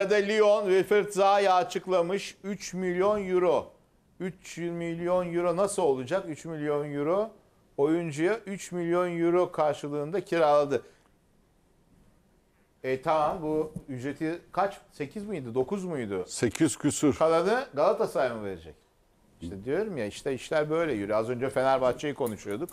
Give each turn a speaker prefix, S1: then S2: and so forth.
S1: da Lyon ve Zaha'yı açıklamış 3 milyon euro. 3 milyon euro nasıl olacak? 3 milyon euro oyuncuya 3 milyon euro karşılığında kiraladı. E tamam bu ücreti kaç? 8 miydi? 9 muydu? 8 küsür. Kalanı Galatasaray mı verecek? İşte diyorum ya işte işler böyle yürüyor. Az önce Fenerbahçe'yi konuşuyorduk.